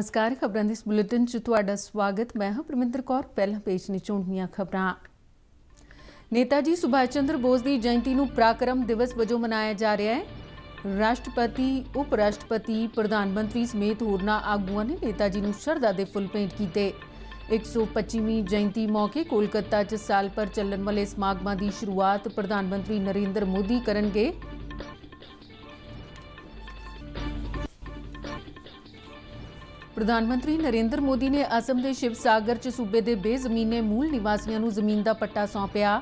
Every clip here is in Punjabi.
ਨਮਸਕਾਰ ਖਬਰਾਂ ਦੇ ਇਸ ਬੁਲੇਟਿਨ 'ਚ ਤੁਹਾਡਾ ਸਵਾਗਤ ਮੈਂ ਹਾਂ ਪ੍ਰਮਿੰਦਰ ਕੌਰ ਪਹਿਲਾਂ ਪੇਜ ਨੇ ਚੁਣੀਆਂ ਖਬਰਾਂ ਨੇਤਾ ਜੀ ਸੁਭਾਸ਼ ਚੰਦਰ ਬੋਸ ਦੀ ਜਯੰਤੀ ਨੂੰ ਪ੍ਰਾਕਰਮ ਦਿਵਸ ਵਜੋਂ ਮਨਾਇਆ ਜਾ ਰਿਹਾ ਹੈ ਰਾਸ਼ਟਰਪਤੀ ਉਪ ਰਾਸ਼ਟਰਪਤੀ ਪ੍ਰਧਾਨ ਮੰਤਰੀ ਸਮੇਤ ਹੋਰਨਾ ਆਗੂਆਂ ਨੇ ਨੇਤਾ ਜੀ ਨੂੰ ਸ਼ਰਧਾ ਦੇ ਫੁੱਲ ਭੇਟ ਕੀਤੇ 125ਵੀਂ ਜਯੰਤੀ ਮੌਕੇ ਕੋਲਕਾਤਾ 'ਚ ਸਾਲ ਪਰ ਚੱਲਣ ਵਾਲੇ ਸਮਾਗਮਾਂ ਦੀ ਸ਼ੁਰੂਆਤ ਪ੍ਰਧਾਨ ਮੰਤਰੀ ਨਰਿੰਦਰ ਮੋਦੀ ਕਰਨਗੇ ਪ੍ਰਧਾਨ ਮੰਤਰੀ ਨਰਿੰਦਰ ਮੋਦੀ ਨੇ ਅਸਮ ਦੇ ਸ਼ਿਵ ਸਾਗਰ ਚ ਸੂਬੇ ਦੇ ਬੇਜ਼ਮੀਨੇ ਮੂਲ ਨਿਵਾਸੀਆਂ ਨੂੰ ਜ਼ਮੀਨ ਦਾ ਪੱਟਾ ਸੌਂਪਿਆ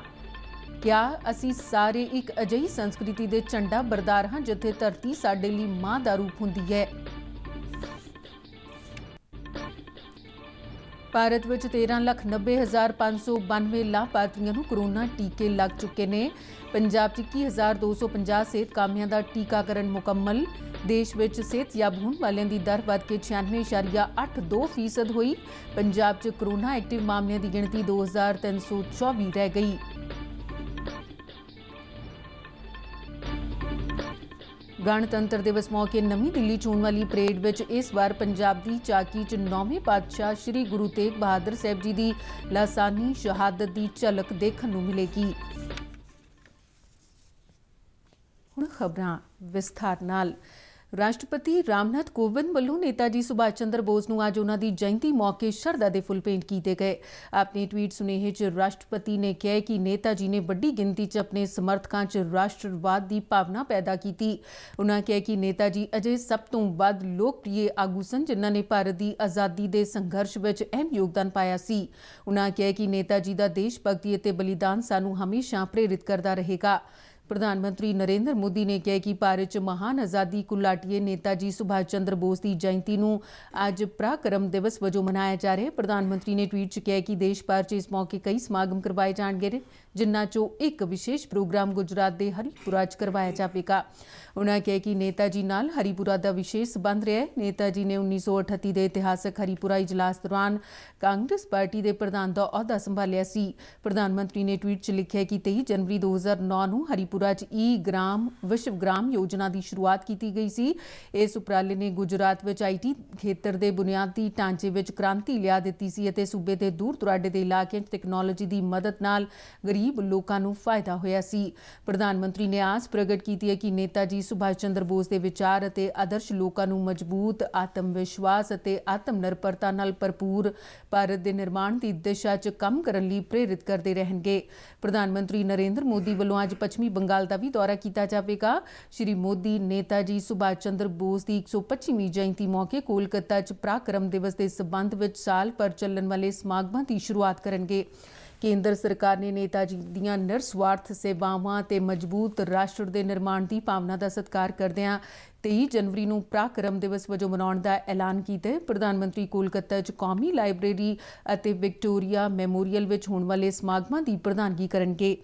ਕਿਆ ਅਸੀਂ ਸਾਰੇ ਇੱਕ ਅਜਿਹੀ ਸੰਸਕ੍ਰਿਤੀ ਦੇ ਝੰਡਾ ਬਰਦਾਰ ਹਾਂ ਜਿੱਥੇ ਧਰਤੀ ਸਾਡੇ ਲਈ ਮਾਂ ਦਾ ਰੂਪ ਹੁੰਦੀ ਹੈ ਭਾਰਤ ਵਿੱਚ 13,90,592 ਲਾਭਪਾਤਰੀਆਂ ਨੂੰ ਕੋਰੋਨਾ ਟੀਕੇ ਲੱਗ ਚੁੱਕੇ ਨੇ ਪੰਜਾਬ 'ਚ 21250 ਸਿਹਤ ਕਾਮਿਆਂ ਦਾ ਟੀਕਾਕਰਨ ਮੁਕੰਮਲ ਦੇਸ਼ ਵਿੱਚ ਯਾਬ ਹੋਣ ਵਾਲਿਆਂ ਦੀ ਦਰ ਵੱਧ ਕੇ 96.82% ਹੋਈ ਪੰਜਾਬ 'ਚ ਕੋਰੋਨਾ ਐਕਟਿਵ ਮਾਮਲਿਆਂ ਦੀ ਗਿਣਤੀ 2324 ਰਹਿ ਗਈ ਗਣਤੰਤਰ ਦਿਵਸ ਮੌਕੇ ਨਵੀਂ ਦਿੱਲੀ ਚੋਣ ਵਾਲੀ ਪਰੇਡ ਵਿੱਚ ਇਸ ਵਾਰ ਪੰਜਾਬ ਦੀ ਚਾਕੀ 'ਚ ਨੌਵੇਂ ਪਾਤਸ਼ਾਹ ਸ੍ਰੀ ਗੁਰੂ ਤੇਗ ਬਹਾਦਰ ਸਾਹਿਬ ਜੀ ਦੀ ਲਾਸਾਨੀ ਸ਼ਹਾਦਤ ਦੀ ਝਲਕ ਦੇਖਣ ਨੂੰ ਮਿਲੇਗੀ ਹੁਣ ਖਬਰਾਂ ਵਿਸਥਾਰ ਨਾਲ ਰਾਸ਼ਟਰਪਤੀ ਰਾਮਨਾਥ ਕੋਵਿੰਦ ਵੱਲੋਂ ਨੇਤਾਜੀ ਸੁਭਾਸ਼ ਚੰਦਰ ਬੋਸ ਨੂੰ ਅੱਜ ਉਹਨਾਂ ਦੀ ਜਯੰਤੀ ਮੌਕੇ ਸ਼ਰਧਾ ਦੇ ਫੁੱਲ ਭੇਂਟ ਕੀਤੇ ਗਏ ਆਪਣੇ ਟਵੀਟ ਸੁਨੇਹੇ 'ਚ ਰਾਸ਼ਟਰਪਤੀ ਨੇ ਕਿਹਾ ਕਿ ਨੇਤਾਜੀ ਨੇ ਵੱਡੀ ਗਿਣਤੀ 'ਚ ਆਪਣੇ ਸਮਰਥਕਾਂ 'ਚ ਰਾਸ਼ਟਰਵਾਦ ਦੀ ਭਾਵਨਾ ਪੈਦਾ ਕੀਤੀ ਉਹਨਾਂ ਕਿਹਾ ਕਿ ਨੇਤਾਜੀ ਅਜੇ ਸਭ ਤੋਂ ਵੱਧ ਲੋਕਪ੍ਰਿਯ ਆਗੂ ਸਨ ਜਿਨ੍ਹਾਂ ਨੇ ਭਾਰਤ ਦੀ ਆਜ਼ਾਦੀ ਦੇ ਸੰਘਰਸ਼ ਵਿੱਚ ਅਹਿਮ ਯੋਗਦਾਨ ਪਾਇਆ ਸੀ ਉਹਨਾਂ ਕਿਹਾ ਕਿ ਨੇਤਾਜੀ ਦਾ ਦੇਸ਼ ਭਗਤੀ ਅਤੇ ਬਲੀਦਾਨ ਸਾਨੂੰ ਹਮੇਸ਼ਾ ਪ੍ਰੇਰਿਤ ਕਰਦਾ ਰਹੇਗਾ ਪ੍ਰਧਾਨ ਮੰਤਰੀ ਨਰਿੰਦਰ ਮੋਦੀ ਨੇ ਕਿਹਾ ਕਿ ਭਾਰਤ 'ਚ ਮਹਾਨ ਆਜ਼ਾਦੀ ਕੁਲਾਟੀਏ ਨੇਤਾ ਜੀ ਸੁਭਾਸ਼ ਚੰਦਰ ਬੋਸ ਦੀ ਜਯੰਤੀ ਨੂੰ ਅੱਜ ਪ੍ਰਾਕਰਮ ਦਿਵਸ ਵਜੋਂ ਮਨਾਇਆ ਜਾ ਰਿਹਾ ਹੈ ਪ੍ਰਧਾਨ ਮੰਤਰੀ ਨੇ ਟਵੀਟ 'ਚ ਕਿਹਾ ਕਿ ਦੇਸ਼ ਭਰ 'ਚ ਇਸ ਮੌਕੇ ਕਈ ਸਮਾਗਮ ਕਰਵਾਏ ਜਾਣਗੇ ਜਿਨ੍ਹਾਂ 'ਚੋਂ ਇੱਕ ਵਿਸ਼ੇਸ਼ ਪ੍ਰੋਗਰਾਮ ਗੁਜਰਾਤ ਦੇ ਹਰੀਪੁਰਾ 'ਚ ਕਰਵਾਇਆ ਜਾਵੇਗਾ ਉਨ੍ਹਾਂ ਕਿਹਾ ਕਿ ਨੇਤਾ ਜੀ ਨਾਲ ਹਰੀਪੁਰਾ ਦਾ ਵਿਸ਼ੇਸ਼ ਸਬੰਧ ਰਿਹਾ ਹੈ ਨੇਤਾ ਜੀ ਨੇ 1938 ਦੇ ਇਤਿਹਾਸਕ ਹਰੀਪੁਰਾ ਇਜਲਾਸ ਦੌਰਾਨ ਕਾਂਗਰਸ ਪਾਰਟੀ ਦੇ ਪ੍ਰਧਾਨ ਦਾ ਅਹੁਦਾ ਸੰਭਾਲਿਆ ਸੀ ਪ੍ਰਧਾਨ ਮੰਤਰੀ ਨੇ ਟਵੀਟ 'ਚ ਲਿਖਿਆ ਕਿ 23 ਜਨਵਰੀ 2009 ਨੂੰ ਹਰੀਪੁਰਾ ਤ੍ਰਿਪੁਰਾ 'ਚ ਈ ਗ੍ਰਾਮ ਵਿਸ਼ਵ ਗ੍ਰਾਮ ਯੋਜਨਾ ਦੀ ਸ਼ੁਰੂਆਤ ਕੀਤੀ ਗਈ ਸੀ ਇਸ ਉਪਰਾਲੇ ਨੇ ਗੁਜਰਾਤ ਵਿੱਚ ਆਈਟੀ ਖੇਤਰ ਦੇ ਬੁਨਿਆਦੀ ਢਾਂਚੇ ਵਿੱਚ ਕ੍ਰਾਂਤੀ ਲਿਆ ਦਿੱਤੀ ਸੀ ਅਤੇ ਸੂਬੇ ਦੇ ਦੂਰ ਦੁਰਾਡੇ ਦੇ ਇਲਾਕਿਆਂ 'ਚ ਟੈਕਨੋਲੋਜੀ ਦੀ ਮਦਦ ਨਾਲ ਗਰੀਬ ਲੋਕਾਂ ਨੂੰ ਫਾਇਦਾ ਹੋਇਆ ਸੀ ਪ੍ਰਧਾਨ ਮੰਤਰੀ ਨੇ ਆਸ ਪ੍ਰਗਟ ਕੀਤੀ ਹੈ ਕਿ ਨੇਤਾ ਜੀ ਸੁਭਾਸ਼ ਚੰਦਰ ਬੋਸ ਦੇ ਵਿਚਾਰ ਅਤੇ ਆਦਰਸ਼ ਲੋਕਾਂ ਨੂੰ ਮਜ਼ਬੂਤ ਆਤਮ ਵਿਸ਼ਵਾਸ ਅਤੇ ਆਤਮ ਨਿਰਭਰਤਾ ਨਾਲ ਭਰਪੂਰ ਭਾਰਤ ਦੇ ਨਿਰਮਾਣ ਦੀ ਦਿਸ਼ਾ 'ਚ ਕੰਮ ਕਰਨ ਲਈ ਪ੍ਰੇਰਿਤ ਕਰਦੇ ਰਹਿਣਗੇ ਪ੍ਰਧਾਨ ਮੰਤਰੀ ਨਰਿੰਦਰ ਮੋਦੀ ਵੱਲੋਂ ਅੱਜ ਪੱਛਮੀ ਬੰਗਾਲ ਦਾ ਵੀ ਦੌਰਾ ਕੀਤਾ ਜਾਵੇਗਾ ਸ਼੍ਰੀ ਮੋਦੀ ਨੇਤਾ ਜੀ ਸੁਭਾਸ਼ ਚੰਦਰ ਬੋਸ ਦੀ 125ਵੀਂ ਜਯੰਤੀ ਮੌਕੇ ਕੋਲਕਾਤਾ 'ਚ ਪ੍ਰਾਕਰਮ ਦਿਵਸ ਦੇ ਸਬੰਧ ਵਿੱਚ ਸਾਲ ਪਰ ਚੱਲਣ ਵਾਲੇ ਸਮਾਗਮਾਂ ਦੀ ਸ਼ੁਰੂਆਤ ਕਰਨਗੇ ਕੇਂਦਰ ਸਰਕਾਰ ਨੇ ਨੇਤਾ ਜੀ ਦੀਆਂ ਨਿਰਸਵਾਰਥ ਸੇਵਾਵਾਂ ਤੇ ਮਜ਼ਬੂਤ ਰਾਸ਼ਟਰ ਦੇ ਨਿਰਮਾਣ ਦੀ ਭਾਵਨਾ ਦਾ ਸਤਿਕਾਰ ਕਰਦਿਆਂ 23 ਜਨਵਰੀ ਨੂੰ ਪ੍ਰਾਕਰਮ ਦਿਵਸ ਵਜੋਂ ਮਨਾਉਣ ਦਾ ਐਲਾਨ ਕੀਤਾ ਹੈ ਪ੍ਰਧਾਨ ਮੰਤਰੀ ਕੋਲਕਾਤਾ 'ਚ ਕੌਮੀ ਲਾਇਬ੍ਰੇਰੀ ਅਤੇ ਵਿਕਟੋਰੀਆ ਮੈਮੋਰੀਅਲ ਵਿੱਚ ਹੋਣ ਵਾਲੇ ਸਮਾਗਮਾਂ ਦੀ ਪ੍ਰਧਾਨਗੀ ਕਰਨਗੇ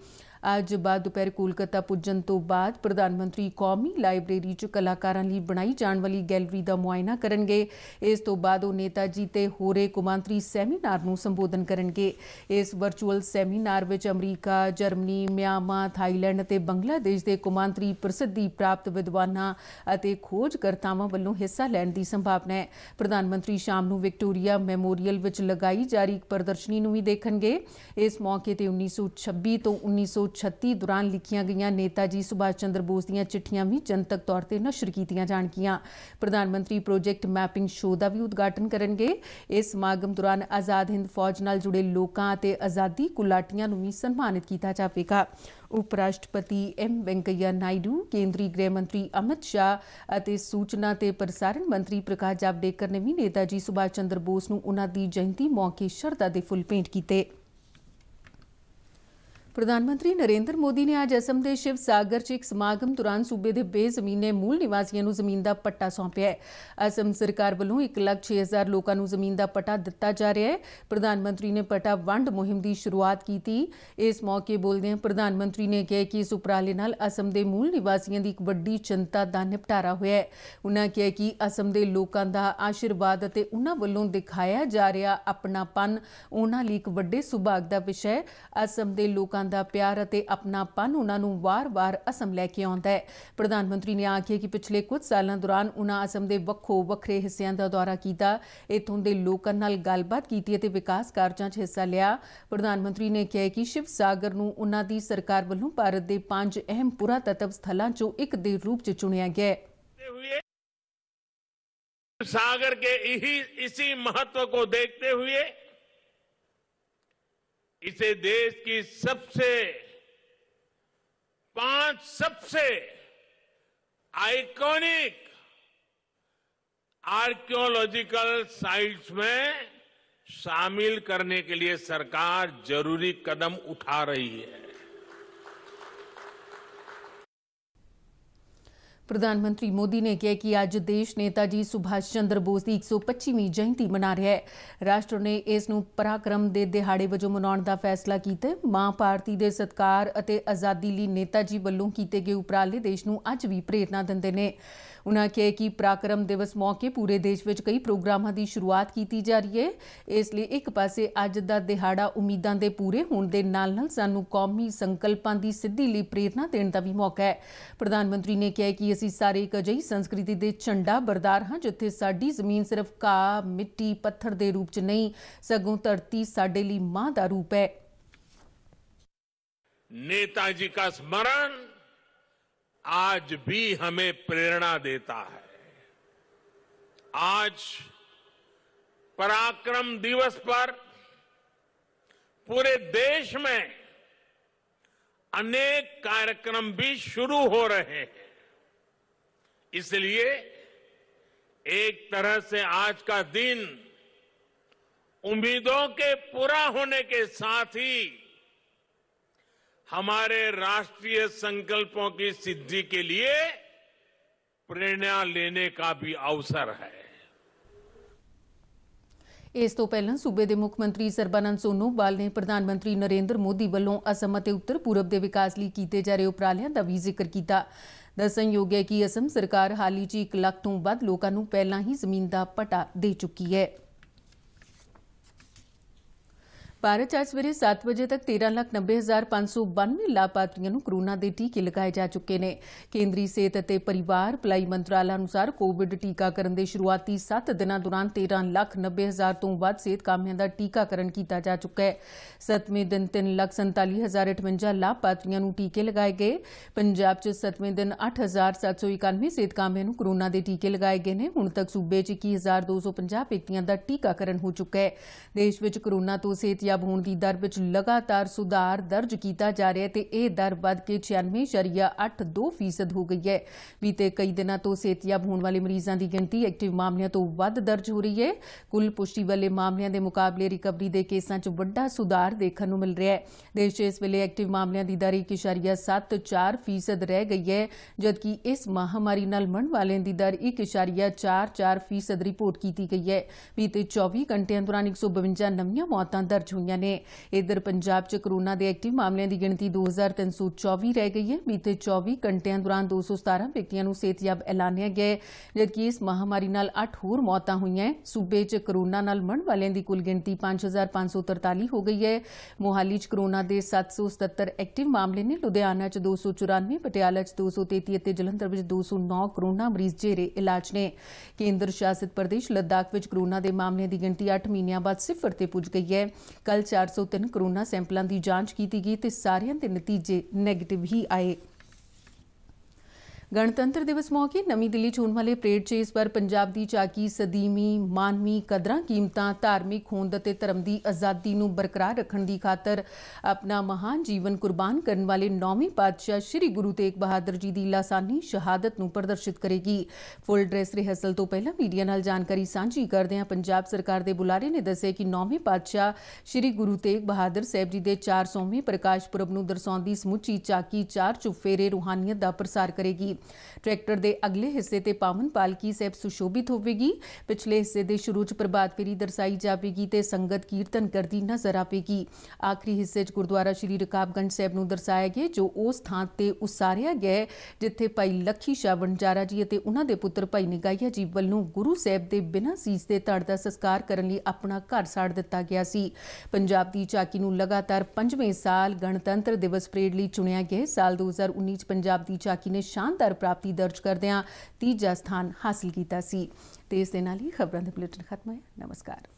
ਅੱਜ ਬਾਅਦ ਦੁਪਹਿਰ ਕੋਲਕਾਤਾ ਪੁੱਜਣ ਤੋਂ ਬਾਅਦ ਪ੍ਰਧਾਨ ਮੰਤਰੀ ਕੌਮੀ ਲਾਇਬ੍ਰੇਰੀ 'ਚ ਕਲਾਕਾਰਾਂ ਲਈ ਬਣਾਈ ਜਾਣ ਵਾਲੀ ਗੈਲਰੀ ਦਾ ਮੁਆਇਨਾ ਕਰਨਗੇ ਇਸ ਤੋਂ ਬਾਅਦ ਉਹ ਨੇਤਾ ਜੀ ਤੇ ਹੋਰੇ ਕੁਮਾਂਤਰੀ ਸੈਮੀਨਾਰ ਨੂੰ ਸੰਬੋਧਨ ਕਰਨਗੇ ਇਸ ਵਰਚੁਅਲ ਸੈਮੀਨਾਰ ਵਿੱਚ ਅਮਰੀਕਾ ਜਰਮਨੀ ਮਿਆਂਮਾ ਥਾਈਲੈਂਡ ਅਤੇ ਬੰਗਲਾਦੇਸ਼ ਦੇ ਕੁਮਾਂਤਰੀ ਪ੍ਰਸਿੱਧੀ ਪ੍ਰਾਪਤ ਵਿਦਵਾਨਾਂ ਅਤੇ ਖੋਜਕਰਤਾਵਾਂ ਵੱਲੋਂ ਹਿੱਸਾ ਲੈਣ ਦੀ ਸੰਭਾਵਨਾ ਹੈ ਪ੍ਰਧਾਨ ਮੰਤਰੀ ਸ਼ਾਮ ਨੂੰ ਵਿਕਟੋਰੀਆ ਮੈਮੋਰੀਅਲ ਵਿੱਚ ਲਗਾਈ ਜਾ ਰਹੀ ਇੱਕ ਪ੍ਰਦਰਸ਼ਨੀ ਨੂੰ ਵੀ ਦੇਖਣਗੇ ਇਸ ਮੌਕੇ ਤੇ 1926 ਤੋਂ 19 1936 ਦੌਰਾਨ ਲਿਖੀਆਂ ਗਈਆਂ ਨੇਤਾ ਜੀ ਸੁਭਾਸ਼ ਚੰਦਰ ਬੋਸ ਦੀਆਂ ਚਿੱਠੀਆਂ ਵੀ ਜਨਤਕ ਤੌਰ ਤੇ ਨਸ਼ਰ ਕੀਤੀਆਂ ਜਾਣਗੀਆਂ ਪ੍ਰਧਾਨ ਮੰਤਰੀ ਪ੍ਰੋਜੈਕਟ ਮੈਪਿੰਗ ਸ਼ੋਅ ਦਾ ਵੀ ਉਦਘਾਟਨ ਕਰਨਗੇ ਇਸ ਸਮਾਗਮ ਦੌਰਾਨ ਆਜ਼ਾਦ ਹਿੰਦ ਫੌਜ ਨਾਲ ਜੁੜੇ ਲੋਕਾਂ ਅਤੇ ਆਜ਼ਾਦੀ ਕੁਲਾਟੀਆਂ ਨੂੰ ਵੀ ਸਨਮਾਨਿਤ ਕੀਤਾ ਜਾਵੇਗਾ ਉਪ ਰਾਸ਼ਟਰਪਤੀ ਐਮ ਵੈਂਕਈਆ ਨਾਇਡੂ ਕੇਂਦਰੀ ਗ੍ਰਹਿ ਮੰਤਰੀ ਅਮਿਤ ਸ਼ਾਹ ਅਤੇ ਸੂਚਨਾ ਤੇ ਪ੍ਰਸਾਰਣ ਮੰਤਰੀ ਪ੍ਰਕਾਸ਼ ਜਾਵੜੇਕਰ ਨੇ ਵੀ ਨੇਤਾ ਜੀ ਸੁਭਾਸ਼ ਚੰਦਰ ਬੋਸ ਨੂੰ ਉਹਨਾਂ ਦੀ ਜਯੰਤੀ ਮੌਕੇ ਸ਼ਰਧਾ ਦੇ ਫੁੱਲ ਭੇਂਟ ਕੀਤੇ ਪ੍ਰਧਾਨ ਮੰਤਰੀ ਨਰਿੰਦਰ ਮੋਦੀ ਨੇ ਅੱਜ ਅਸਮ ਦੇ ਸ਼ਿਵ ਸਾਗਰ 'ਚ ਇੱਕ ਸਮਾਗਮ ਦੌਰਾਨ ਸੂਬੇ ਦੇ ਬੇਜ਼ਮੀਨੇ ਮੂਲ ਨਿਵਾਸੀਆਂ ਨੂੰ ਜ਼ਮੀਨ ਦਾ ਪੱਟਾ ਸੌਂਪਿਆ ਹੈ। ਅਸਮ ਸਰਕਾਰ ਵੱਲੋਂ 1,6000 ਲੋਕਾਂ ਨੂੰ ਜ਼ਮੀਨ ਦਾ ਪੱਟਾ ਦਿੱਤਾ ਜਾ ਰਿਹਾ ਹੈ। ਪ੍ਰਧਾਨ ਮੰਤਰੀ ਨੇ ਪੱਟਾ ਵੰਡ ਮੁਹਿੰਮ ਦੀ ਸ਼ੁਰੂਆਤ ਕੀਤੀ। ਇਸ ਮੌਕੇ ਬੋਲਦਿਆਂ ਪ੍ਰਧਾਨ ਮੰਤਰੀ ਨੇ ਕਿਹਾ ਕਿ ਇਸ ਉਪਰਾਲੇ ਨਾਲ ਅਸਮ ਦੇ ਮੂਲ ਨਿਵਾਸੀਆਂ ਦੀ ਇੱਕ ਵੱਡੀ ਚਿੰਤਾ ਦਾ ਨਿਪਟਾਰਾ ਹੋਇਆ ਹੈ। ਉਨ੍ਹਾਂ ਕਿਹਾ ਕਿ ਅਸਮ ਦੇ ਲੋਕਾਂ ਦਾ ਆਸ਼ੀਰਵਾਦ ਅਤੇ ਉਨ੍ਹਾਂ ਵੱਲੋਂ ਦਿਖਾਇਆ ਜਾ ਰਿਹਾ ਆਪਣਾਪਨ ਉਹਨਾਂ ਲਈ ਇੱਕ ਵੱਡੇ ਸੁਭਾਗ ਦਾ ਵਿਸ਼ਾ ਹੈ। ਅਸਮ ਦੇ ਲੋਕਾਂ ਦਾ ਪਿਆਰ ਅਤੇ ਆਪਣਾਪਨ ਉਹਨਾਂ ਨੂੰ ਵਾਰ-ਵਾਰ ਅਸਮ ਲੈ ਕੇ ਆਉਂਦਾ ਹੈ ਪ੍ਰਧਾਨ ਮੰਤਰੀ ਨੇ ਆਖਿਆ ਕਿ ਪਿਛਲੇ ਕੁਝ ਸਾਲਾਂ ਦੌਰਾਨ ਉਹਨਾਂ ਅਸਮ ਦੇ ਵੱਖੋ ਵੱਖਰੇ ਹਿੱਸਿਆਂ ਦਾ ਦੌਰਾ ਕੀਤਾ ਇਥੋਂ ਦੇ ਲੋਕਾਂ ਨਾਲ ਗੱਲਬਾਤ ਕੀਤੀ ਅਤੇ ਵਿਕਾਸ ਕਾਰਜਾਂ 'ਚ ਹਿੱਸਾ ਲਿਆ ਪ੍ਰਧਾਨ ਮੰਤਰੀ ਨੇ ਕਿਹਾ ਕਿ ਸ਼ਿਵ ਸਾਗਰ ਨੂੰ ਉਹਨਾਂ ਦੀ ਸਰਕਾਰ ਵੱਲੋਂ ਭਾਰਤ ਦੇ ਪੰਜ ਅਹਿਮ ਪੁਰਾਤਤਵ ਸਥਲਾਂ 'ਚੋਂ ਇੱਕ ਦੇ ਰੂਪ 'ਚ ਚੁਣਿਆ ਗਿਆ ਹੈ सागर के ਇਹੀ इसी महत्व को देखते हुए इसे देश की सबसे पांच सबसे आइकॉनिक आर्कियोलॉजिकल साइट्स में शामिल करने के लिए सरकार जरूरी कदम उठा रही है ਪ੍ਰਧਾਨ ਮੰਤਰੀ ਮੋਦੀ ਨੇ ਕਿਹਾ ਕਿ ਅੱਜ ਦੇਸ਼ ਨੇਤਾ ਜੀ ਸੁਭਾਸ਼ ਚੰਦਰ ਬੋਸ ਦੀ 125ਵੀਂ ਜਯੰਤੀ ਮਨਾ ਰਿਹਾ ਹੈ ਰਾਸ਼ਟਰ ਨੇ ਇਸ ਨੂੰ ਪਰਾਕਰਮ ਦੇ ਦਿਹਾੜੇ ਵਜੋਂ ਮਨਾਉਣ ਦਾ ਫੈਸਲਾ ਕੀਤਾ ਮਾਂ ਭਾਰਤੀ ਦੇ ਸਤਕਾਰ ਅਤੇ ਆਜ਼ਾਦੀ ਲਈ ਨੇਤਾ ਜੀ ਵੱਲੋਂ ਕੀਤੇ ਗਏ ਉਪਰਾਲੇ ਦੇਸ਼ ਨੂੰ ਅੱਜ ਵੀ ਪ੍ਰੇਰਣਾ ਦਿੰਦੇ ਨੇ ਉਨ੍ਹਾਂ ਕਿਹਾ ਕਿ ਪਰਾਕਰਮ ਦਿਵਸ ਮੌਕੇ ਪੂਰੇ ਦੇਸ਼ ਵਿੱਚ ਕਈ ਪ੍ਰੋਗਰਾਮਾਂ ਦੀ ਸ਼ੁਰੂਆਤ ਕੀਤੀ ਜਾ ਰਹੀ ਹੈ ਇਸ ਲਈ ਇੱਕ ਪਾਸੇ ਅੱਜ ਦਾ ਦਿਹਾੜਾ ਉਮੀਦਾਂ ਦੇ ਪੂਰੇ ਹੋਣ ਦੇ ਨਾਲ-ਨਾਲ ਸਾਨੂੰ ਕੌਮੀ ਸੰਕਲਪਾਂ ਦੀ ਸਿੱਧੀ ਲਈ ਪ੍ਰੇਰਣਾ ਦੇਣ ਦਾ ਵੀ ਮੌਕਾ ਹੈ ਪ੍ਰਧਾਨ ਮੰਤਰੀ ਨੇ ਕਿਹਾ ਕਿ ਅਸੀਂ ਸਾਰੇ ਇੱਕ ਅਜਿਹੀ ਸੰਸਕ੍ਰਿਤੀ ਦੇ ਝੰਡਾ ਬਰਦਾਰ ਹਾਂ ਜਿੱਥੇ ਸਾਡੀ ਜ਼ਮੀਨ ਸਿਰਫ ਕਾ ਮਿੱਟੀ ਪੱਥਰ ਦੇ ਰੂਪ 'ਚ ਨਹੀਂ ਸਗੋਂ ਧਰਤੀ ਸਾਡੇ ਲਈ ਮਾਂ ਦਾ ਰੂਪ ਹੈ नेताजी का स्मरण आज भी हमें प्रेरणा देता है आज पराक्रम दिवस पर पूरे देश में अनेक कार्यक्रम भी शुरू हो रहे हैं इसलिए एक तरह से आज का दिन उम्मीदों के पूरा होने के साथ ही हमारे राष्ट्रीय संकल्पों की सिद्धि के लिए प्रेरणा लेने का भी अवसर है इस तो पहले सूबे के मुख्यमंत्री सरबानंद सोनोवाल ने प्रधानमंत्री नरेंद्र मोदी वालों असम उत्तर पूर्व के विकास लिये किए जा रहे उपराल का भी जिक्र किया ਦੱਸਣਯੋਗ ਹੈ ਕਿ ਅਸਮ ਸਰਕਾਰ ਹਾਲੀ 'ਚ 1 ਲੱਖ ਤੋਂ ਵੱਧ ਲੋਕਾਂ ਨੂੰ ਪਹਿਲਾਂ ਹੀ ਜ਼ਮੀਨ ਦਾ ਪਟਾ ਦੇ ਚੁੱਕੀ ਹੈ ਭਾਰਤ 'ਚ ਅੱਜ ਸਵੇਰੇ 7 ਵਜੇ ਤੱਕ 13,90,592 ਲਾਭਪਾਤਰੀਆਂ ਨੂੰ ਕਰੋਨਾ ਦੇ ਟੀਕੇ ਲਗਾਏ ਜਾ ਚੁੱਕੇ ਨੇ ਕੇਂਦਰੀ ਸਿਹਤ ਅਤੇ ਪਰਿਵਾਰ ਭਲਾਈ ਮੰਤਰਾਲਾ ਅਨੁਸਾਰ ਕੋਵਿਡ ਟੀਕਾਕਰਨ ਦੇ ਸ਼ੁਰੂਆਤੀ 7 ਦਿਨਾਂ ਦੌਰਾਨ 13,90,000 ਤੋਂ ਵੱਧ ਸਿਹਤ ਕਾਮਿਆਂ ਦਾ ਟੀਕਾਕਰਨ ਕੀਤਾ ਜਾ ਚੁੱਕਾ ਹੈ 7ਵੇਂ ਦਿਨ 3,47,058 ਲਾਭਪਾਤਰੀਆਂ ਨੂੰ ਟੀਕੇ ਲਗਾਏ ਗਏ ਪੰਜਾਬ 'ਚ 7ਵੇਂ ਦਿਨ 8,791 ਸਿਹਤ ਕਾਮਿਆਂ ਨੂੰ ਕਰੋਨਾ ਦੇ ਟੀਕੇ ਲਗਾਏ ਗਏ ਨੇ ਹੁਣ ਤੱਕ ਸੂਬੇ 'ਚ 21,250 ਵਿਅਕਤੀਆਂ ਦਾ ਟੀਕਾਕਰਨ ਹੋ ਚੁੱਕਾ ਹੈ ਦੇਸ਼ ਵਿੱਚ ਕਰੋਨਾ ਤੋਂ ਸਿਹਤ ਕਾਮਯਾਬ ਹੋਣ ਦੀ ਦਰ ਵਿੱਚ ਲਗਾਤਾਰ ਸੁਧਾਰ ਦਰਜ ਕੀਤਾ ਜਾ ਰਿਹਾ ਹੈ ਤੇ ਇਹ ਦਰ ਵੱਧ ਕੇ 96.82% ਹੋ ਗਈ ਹੈ ਬੀਤੇ ਕਈ ਦਿਨਾਂ ਤੋਂ ਸਿਹਤਯਾਬ ਹੋਣ ਵਾਲੇ ਮਰੀਜ਼ਾਂ ਦੀ ਗਿਣਤੀ ਐਕਟਿਵ ਮਾਮਲਿਆਂ ਤੋਂ ਵੱਧ ਦਰਜ ਹੋ ਰਹੀ ਹੈ ਕੁੱਲ ਪੁਸ਼ਟੀ ਵਾਲੇ ਮਾਮਲਿਆਂ ਦੇ ਮੁਕਾਬਲੇ ਰਿਕਵਰੀ ਦੇ ਕੇਸਾਂ 'ਚ ਵੱਡਾ ਸੁਧਾਰ ਦੇਖਣ ਨੂੰ ਮਿਲ ਰਿਹਾ ਹੈ ਦੇਸ਼ 'ਚ ਇਸ ਵੇਲੇ ਐਕਟਿਵ ਮਾਮਲਿਆਂ ਦੀ ਦਰ 1.74% ਰਹਿ ਗਈ ਹੈ ਜਦਕਿ ਇਸ ਮਹਾਮਾਰੀ ਨਾਲ ਮਰਨ ਵਾਲਿਆਂ ਦੀ ਦਰ 1.44% ਰਿਪੋਰਟ ਕੀਤੀ ਗਈ ਹੈ ਬੀਤੇ 24 ਘੰਟਿਆਂ ਦੌਰਾਨ 152 ਨਵੀਆਂ ਮੌਤਾਂ ਦਰਜ ਹੋਈਆਂ ਹੋਈਆਂ ਨੇ ਇਧਰ ਪੰਜਾਬ 'ਚ ਕਰੋਨਾ ਦੇ ਐਕਟਿਵ ਮਾਮਲਿਆਂ ਦੀ ਗਿਣਤੀ 2324 ਰਹਿ ਗਈ ਹੈ ਬੀਤੇ 24 ਘੰਟਿਆਂ ਦੌਰਾਨ 217 ਵਿਅਕਤੀਆਂ ਨੂੰ ਸਿਹਤਯਾਬ ਐਲਾਨਿਆ ਗਿਆ ਜਦਕਿ ਇਸ ਮਹਾਮਾਰੀ ਨਾਲ 8 ਹੋਰ ਮੌਤਾਂ ਹੋਈਆਂ ਸੂਬੇ 'ਚ ਕਰੋਨਾ ਨਾਲ ਮਰਨ ਵਾਲਿਆਂ ਦੀ ਕੁੱਲ ਗਿਣਤੀ 5543 ਹੋ ਗਈ ਹੈ ਮੋਹਾਲੀ 'ਚ ਕਰੋਨਾ ਦੇ 777 ਐਕਟਿਵ ਮਾਮਲੇ ਨੇ ਲੁਧਿਆਣਾ 'ਚ 294 ਪਟਿਆਲਾ 'ਚ 233 ਅਤੇ ਜਲੰਧਰ ਵਿੱਚ 209 ਕਰੋਨਾ ਮਰੀਜ਼ ਜੇਰੇ ਇਲਾਜ ਨੇ ਕੇਂਦਰ ਸ਼ਾਸਿਤ ਪ੍ਰਦੇਸ਼ ਲੱਦਾਖ ਵਿੱਚ ਕਰੋਨਾ ਦੇ ਮਾਮਲਿਆਂ ਦੀ ਗਿਣਤੀ 8 ਮਹੀਨਿਆਂ ਬਾਅਦ ਸਿਫਰ ਤੇ ਪੁੱਜ ਗਈ ਹੈ ਕੱਲ 403 ਕਰੋਨਾ ਸੈਂਪਲਾਂ ਦੀ ਜਾਂਚ ਕੀਤੀ ਗਈ ਤੇ ਸਾਰਿਆਂ ਦੇ ਨਤੀਜੇ ਨੈਗੇਟਿਵ ਹੀ ਆਏ ਗਣਤੰਤਰ ਦਿਵਸ ਮੌਕੇ ਨਵੀਂ ਦਿੱਲੀ ਹੋਣ ਵਾਲੇ ਪ੍ਰੇਡ 'ਚ ਇਸ ਵਾਰ ਪੰਜਾਬ ਦੀ ਚਾਕੀ ਸਦੀਮੀ ਮਾਨਵੀ ਕਦਰਾਂ ਕੀਮਤਾਂ ਧਾਰਮਿਕ ਹੋਂਦ ਅਤੇ ਧਰਮ ਦੀ ਆਜ਼ਾਦੀ ਨੂੰ ਬਰਕਰਾਰ ਰੱਖਣ ਦੀ ਖਾਤਰ ਆਪਣਾ ਮਹਾਨ ਜੀਵਨ ਕੁਰਬਾਨ ਕਰਨ ਵਾਲੇ ਨੌਵੇਂ ਪਾਤਸ਼ਾਹ ਸ੍ਰੀ ਗੁਰੂ ਤੇਗ ਬਹਾਦਰ ਜੀ ਦੀ ਲਾਸਾਨੀ ਸ਼ਹਾਦਤ ਨੂੰ ਪ੍ਰਦਰਸ਼ਿਤ ਕਰੇਗੀ ਫੁੱਲ ਡਰੈਸ ਰਿਹਰਸਲ ਤੋਂ ਪਹਿਲਾਂ ਮੀਡੀਆ ਨਾਲ ਜਾਣਕਾਰੀ ਸਾਂਝੀ ਕਰਦਿਆਂ ਪੰਜਾਬ ਸਰਕਾਰ ਦੇ ਬੁਲਾਰੇ ਨੇ ਦੱਸਿਆ ਕਿ ਨੌਵੇਂ ਪਾਤਸ਼ਾਹ ਸ੍ਰੀ ਗੁਰੂ ਤੇਗ ਬਹਾਦਰ ਸਾਹਿਬ ਜੀ ਦੇ 400ਵੇਂ ਪ੍ਰਕਾਸ਼ ਪੁਰਬ ਨੂੰ ਦਰਸਾਉਂਦੀ ਸਮੁੱਚੀ ਚਾਕੀ ਚਾਰ ਚੁਫੇਰੇ ਰੂਹਾਨੀਅਤ ਦਾ ਪ੍ਰਸਾਰ ਕਰੇਗੀ ਹੋਵੇਗੀ ਟਰੈਕਟਰ ਦੇ ਅਗਲੇ ਹਿੱਸੇ ਤੇ ਪਾਵਨ ਪਾਲਕੀ ਸੈਬ ਸੁਸ਼ੋਭਿਤ ਹੋਵੇਗੀ ਪਿਛਲੇ ਹਿੱਸੇ ਦੇ ਸ਼ੁਰੂ ਚ ਫੇਰੀ ਦਰਸਾਈ ਜਾਵੇਗੀ ਤੇ ਸੰਗਤ ਕੀਰਤਨ ਕਰਦੀ ਨਜ਼ਰ ਆਵੇਗੀ ਆਖਰੀ ਹਿੱਸੇ ਚ ਗੁਰਦੁਆਰਾ ਸ਼੍ਰੀ ਰਕਾਬਗੰਜ ਸਹਿਬ ਨੂੰ ਦਰਸਾਇਆ ਗਿਆ ਜੋ ਉਸ ਥਾਂ ਤੇ ਉਸਾਰਿਆ ਗਿਆ ਜਿੱਥੇ ਭਾਈ ਲੱਖੀ ਸ਼ਾਹ ਵਣਜਾਰਾ ਜੀ ਅਤੇ ਉਹਨਾਂ ਦੇ ਪੁੱਤਰ ਭਾਈ ਨਿਗਾਇਆ ਜੀ ਵੱਲੋਂ ਗੁਰੂ ਸਾਹਿਬ ਦੇ ਬਿਨਾਂ ਸੀਸ ਦੇ ਧੜ ਦਾ ਸੰਸਕਾਰ ਕਰਨ ਲਈ ਆਪਣਾ ਘਰ ਸਾੜ ਦਿੱਤਾ ਗਿਆ ਸੀ ਪੰਜਾਬ ਦੀ ਚਾਕੀ ਨੂੰ ਲਗਾਤਾਰ 5ਵੇਂ ਸਾਲ ਗਣਤੰਤਰ ਦਿਵਸ ਪਰੇਡ ਲਈ ਚੁਣਿਆ ਗਿਆ ਸਾਲ 2019 ਚ ਪੰਜਾਬ ਦੀ ਚਾਕੀ ਨੇ ਸ਼ਾਨਦਾਰ ਕਰ ਪ੍ਰਾਪਤੀ ਦਰਜ ਕਰਦਿਆਂ ਤੀਜਾ ਸਥਾਨ ਹਾਸਲ ਕੀਤਾ ਸੀ ਤੇ ਇਸ ਦੇ ਨਾਲ ਹੀ ਖਬਰਾਂ ਦਾ ਬੁਲੇਟਿਨ ਖਤਮ ਹੋਇਆ ਨਮਸਕਾਰ